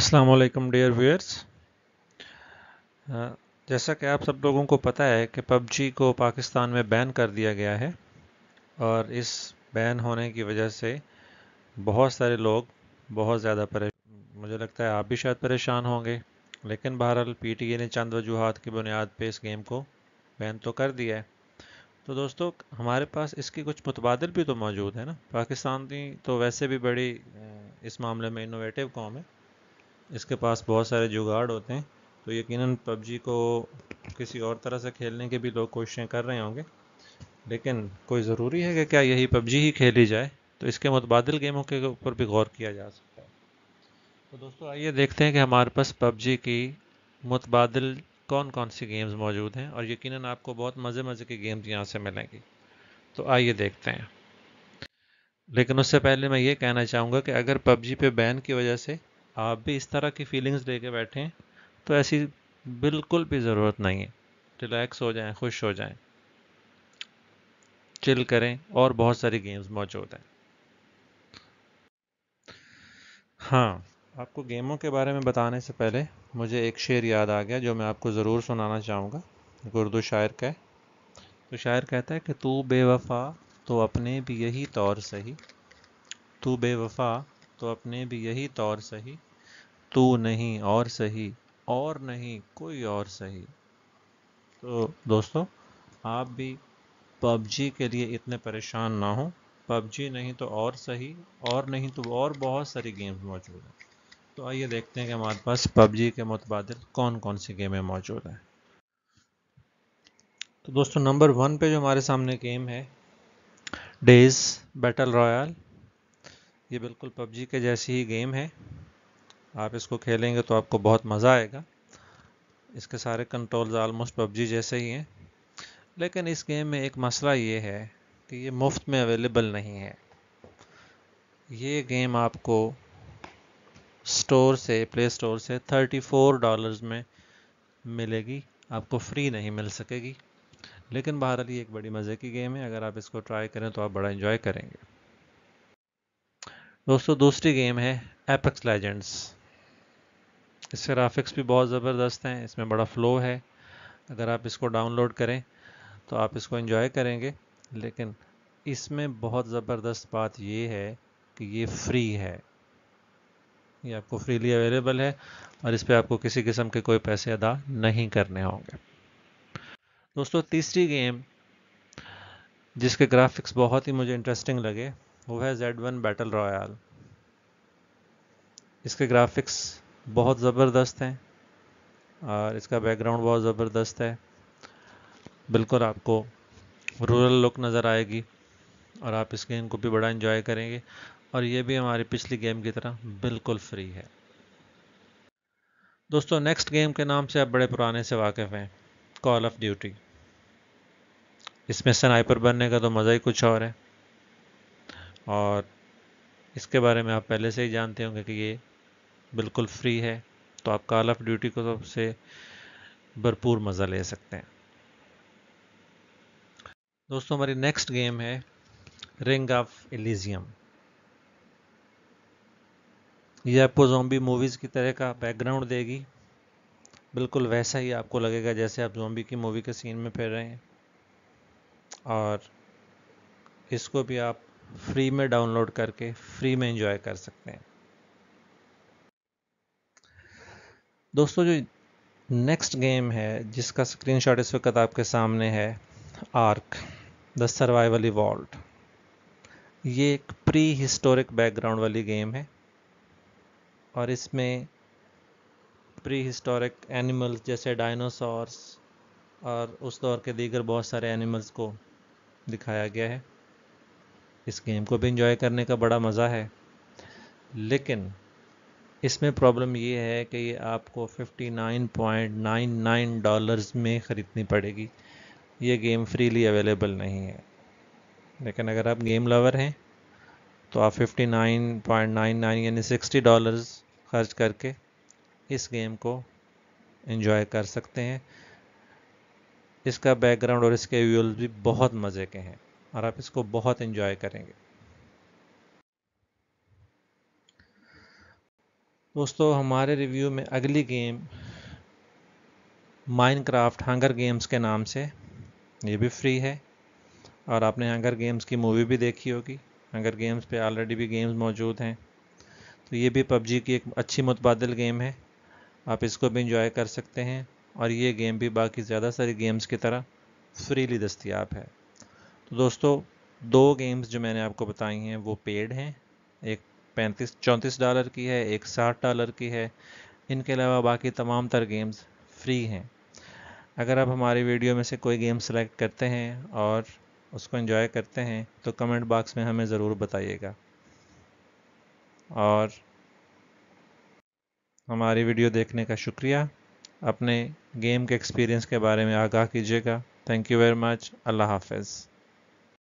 अस्सलाम वालेकुम dear viewers जैसा कि आप सब लोगों को पता है कि पबजी को पाकिस्तान में बैन कर दिया गया है और इस बैन होने की वजह से बहुत सारे लोग बहुत ज़्यादा परेशान मुझे लगता है आप भी शायद परेशान होंगे लेकिन बहरहाल ए ने चंद वजूहत की बुनियाद पर इस गेम को बैन तो कर दिया है तो दोस्तों हमारे पास इसके कुछ मुतबादल भी तो मौजूद है ना पाकिस्तान तो वैसे भी बड़ी uh, इस मामले में इनोवेटिव कॉम है इसके पास बहुत सारे जुगाड़ होते हैं तो यकीनन पबजी को किसी और तरह से खेलने के भी लोग कोशिशें कर रहे होंगे लेकिन कोई ज़रूरी है कि क्या यही पबजी ही खेली जाए तो इसके मुतबादल गेमों के ऊपर भी गौर किया जा सकता है तो दोस्तों आइए देखते हैं कि हमारे पास पबजी की मुतबादल कौन कौन सी गेम्स मौजूद हैं और यकीनन आपको बहुत मज़े मज़े की गेम्स यहाँ से मिलेंगी तो आइए देखते हैं लेकिन उससे पहले मैं ये कहना चाहूँगा कि अगर पबजी पे बैन की वजह से आप भी इस तरह की फीलिंग्स लेके बैठें तो ऐसी बिल्कुल भी ज़रूरत नहीं है रिलैक्स हो जाएं खुश हो जाएं चिल करें और बहुत सारी गेम्स मौजूद हैं हाँ आपको गेमों के बारे में बताने से पहले मुझे एक शेर याद आ गया जो मैं आपको ज़रूर सुनाना चाहूँगा उर्दू शायर का है तो शायर कहता है कि तू बेवफा तो अपने भी यही तौर सही तू बेवफा तो अपने भी यही तौर सही तू नहीं और सही और नहीं कोई और सही तो दोस्तों आप भी पबजी के लिए इतने परेशान ना हो पबजी नहीं तो और सही और नहीं तो और बहुत सारी गेम्स मौजूद हैं तो आइए देखते हैं कि हमारे पास पबजी के मुतबाद कौन कौन सी गेमें मौजूद हैं तो दोस्तों नंबर वन पे जो हमारे सामने गेम है डेज बैटल रॉयल ये बिल्कुल पबजी के जैसी ही गेम है आप इसको खेलेंगे तो आपको बहुत मज़ा आएगा इसके सारे कंट्रोल्स आलमोस्ट पबजी जैसे ही हैं लेकिन इस गेम में एक मसला ये है कि ये मुफ्त में अवेलेबल नहीं है ये गेम आपको स्टोर से प्ले स्टोर से 34 डॉलर्स में मिलेगी आपको फ्री नहीं मिल सकेगी लेकिन बहरहाल ये एक बड़ी मज़े की गेम है अगर आप इसको ट्राई करें तो आप बड़ा इन्जॉय करेंगे दोस्तों दूसरी गेम है एपेक्स लेजेंड्स इसके ग्राफिक्स भी बहुत ज़बरदस्त हैं इसमें बड़ा फ़्लो है अगर आप इसको डाउनलोड करें तो आप इसको इन्जॉय करेंगे लेकिन इसमें बहुत ज़बरदस्त बात ये है कि ये फ्री है ये आपको फ्रीली अवेलेबल है और इस पर आपको किसी किस्म के कोई पैसे अदा नहीं करने होंगे दोस्तों तीसरी गेम जिसके ग्राफिक्स बहुत ही मुझे इंटरेस्टिंग लगे वो है जेड वन बैटल रॉयल इसके ग्राफिक्स बहुत ज़बरदस्त हैं और इसका बैकग्राउंड बहुत ज़बरदस्त है बिल्कुल आपको रूरल लुक नज़र आएगी और आप इस गेम को भी बड़ा इन्जॉय करेंगे और ये भी हमारी पिछली गेम की तरह बिल्कुल फ्री है दोस्तों नेक्स्ट गेम के नाम से आप बड़े पुराने से वाकिफ़ हैं कॉल ऑफ ड्यूटी इसमें स्नाइपर बनने का तो मज़ा ही कुछ और है और इसके बारे में आप पहले से ही जानते होंगे कि ये बिल्कुल फ्री है तो आप कॉल ऑफ ड्यूटी को सबसे तो भरपूर मज़ा ले सकते हैं दोस्तों हमारी नेक्स्ट गेम है रिंग ऑफ एलिजियम ये आपको जोम्बी मूवीज़ की तरह का बैकग्राउंड देगी बिल्कुल वैसा ही आपको लगेगा जैसे आप जोम्बी की मूवी के सीन में फिर रहे हैं और इसको भी आप फ्री में डाउनलोड करके फ्री में एंजॉय कर सकते हैं दोस्तों जो नेक्स्ट गेम है जिसका स्क्रीनशॉट इस वक्त आपके सामने है आर्क द सर्वाइवल इवॉल्ट ये एक प्री हिस्टोरिक बैकग्राउंड वाली गेम है और इसमें प्री हिस्टोरिक एनिमल्स जैसे डायनासोर्स और उस दौर के दीगर बहुत सारे एनिमल्स को दिखाया गया है इस गेम को भी इंजॉय करने का बड़ा मज़ा है लेकिन इसमें प्रॉब्लम ये है कि ये आपको 59.99 डॉलर्स में ख़रीदनी पड़ेगी ये गेम फ्रीली अवेलेबल नहीं है लेकिन अगर आप गेम लवर हैं तो आप 59.99 यानी 60 डॉलर्स खर्च करके इस गेम को इन्जॉय कर सकते हैं इसका बैकग्राउंड और इसके व्यूअल्स भी बहुत मज़े के हैं और आप इसको बहुत इंजॉय करेंगे दोस्तों हमारे रिव्यू में अगली गेम माइनक्राफ्ट हंगर गेम्स के नाम से ये भी फ्री है और आपने हंगर गेम्स की मूवी भी देखी होगी हंगर गेम्स पे ऑलरेडी भी गेम्स मौजूद हैं तो ये भी पबजी की एक अच्छी मुतबादल गेम है आप इसको भी इंजॉय कर सकते हैं और ये गेम भी बाकी ज़्यादा सारी गेम्स की तरह फ्रीली दस्तियाब है तो दोस्तों दो गेम्स जो मैंने आपको बताई हैं वो पेड हैं एक पैंतीस चौंतीस डॉलर की है एक साठ डॉलर की है इनके अलावा बाकी तमाम तर गेम्स फ्री हैं अगर आप हमारे वीडियो में से कोई गेम सेलेक्ट करते हैं और उसको एंजॉय करते हैं तो कमेंट बॉक्स में हमें ज़रूर बताइएगा और हमारी वीडियो देखने का शुक्रिया अपने गेम के एक्सपीरियंस के बारे में आगाह कीजिएगा थैंक यू वेरी मच अल्लाह हाफिज़